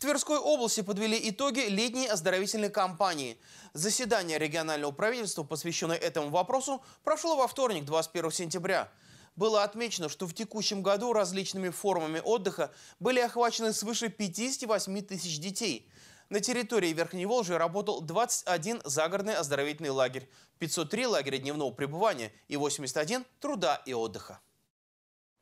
В Тверской области подвели итоги летней оздоровительной кампании. Заседание регионального правительства, посвященное этому вопросу, прошло во вторник, 21 сентября. Было отмечено, что в текущем году различными формами отдыха были охвачены свыше 58 тысяч детей. На территории Верхней Волжи работал 21 загородный оздоровительный лагерь, 503 лагеря дневного пребывания и 81 труда и отдыха.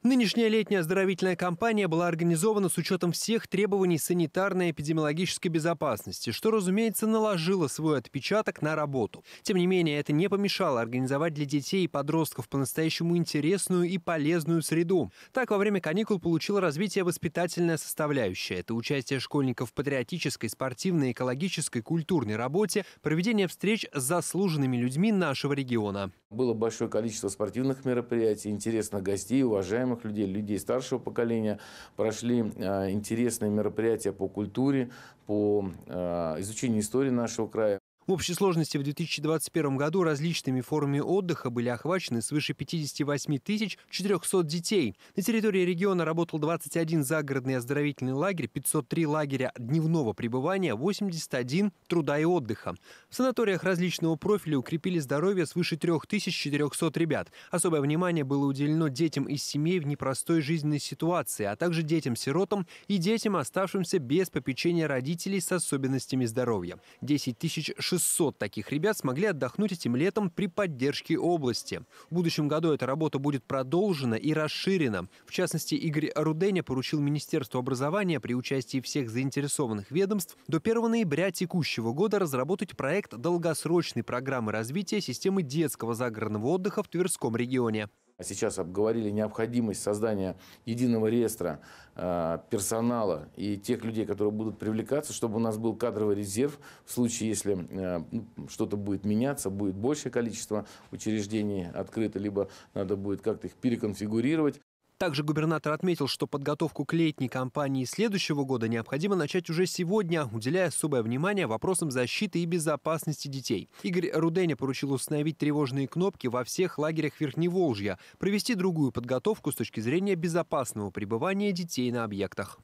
Нынешняя летняя оздоровительная кампания была организована с учетом всех требований санитарной и эпидемиологической безопасности, что, разумеется, наложило свой отпечаток на работу. Тем не менее, это не помешало организовать для детей и подростков по-настоящему интересную и полезную среду. Так, во время каникул получило развитие воспитательная составляющая. Это участие школьников в патриотической, спортивной, экологической, культурной работе, проведение встреч с заслуженными людьми нашего региона. Было большое количество спортивных мероприятий, интересных гостей, уважаемых людей, людей старшего поколения. Прошли а, интересные мероприятия по культуре, по а, изучению истории нашего края. В общей сложности в 2021 году различными формами отдыха были охвачены свыше 58 400 детей. На территории региона работал 21 загородный оздоровительный лагерь, 503 лагеря дневного пребывания, 81 труда и отдыха. В санаториях различного профиля укрепили здоровье свыше 3400 ребят. Особое внимание было уделено детям из семей в непростой жизненной ситуации, а также детям-сиротам и детям, оставшимся без попечения родителей с особенностями здоровья. 10 600 600 таких ребят смогли отдохнуть этим летом при поддержке области. В будущем году эта работа будет продолжена и расширена. В частности, Игорь Руденя поручил Министерству образования при участии всех заинтересованных ведомств до 1 ноября текущего года разработать проект долгосрочной программы развития системы детского загородного отдыха в Тверском регионе. А сейчас обговорили необходимость создания единого реестра э, персонала и тех людей, которые будут привлекаться, чтобы у нас был кадровый резерв в случае, если э, ну, что-то будет меняться, будет большее количество учреждений открыто, либо надо будет как-то их переконфигурировать. Также губернатор отметил, что подготовку к летней кампании следующего года необходимо начать уже сегодня, уделяя особое внимание вопросам защиты и безопасности детей. Игорь Руденя поручил установить тревожные кнопки во всех лагерях Верхневолжья, провести другую подготовку с точки зрения безопасного пребывания детей на объектах.